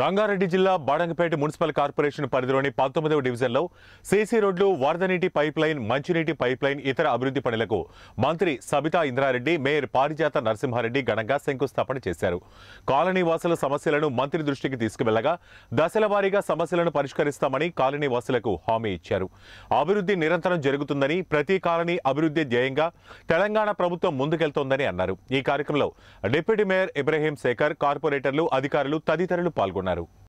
రంగారెడ్డి జిల్లా బాడంగపేట municipal corporation పరిధిలోని పంతొమ్మిదవ డివిజన్లో సీసీ రోడ్లు వరద నీటి పైప్ లైన్ మంచినీటి పైప్ లైన్ ఇతర అభివృద్ధి పనులకు మంత్రి సబితా ఇంద్రారెడ్డి మేయర్ పారిజాత నరసింహారెడ్డి ఘనంగా శంకుస్థాపన చేశారు కాలనీ వాసుల సమస్యలను మంత్రి దృష్టికి తీసుకువెళ్లగా దశల సమస్యలను పరిష్కరిస్తామని కాలనీ వాసులకు హామీ ఇచ్చారు అభివృద్ధి నిరంతరం జరుగుతుందని ప్రతి కాలనీ అభివృద్ధి ధ్యేయంగా తెలంగాణ ప్రభుత్వం ముందుకెళ్తోందని అన్నారు ఈ కార్యక్రమంలో డిప్యూటీ మేయర్ ఇబ్రహీం శేఖర్ కార్పొరేటర్లు అధికారులు తదితరులు పాల్గొన్నారు Naru.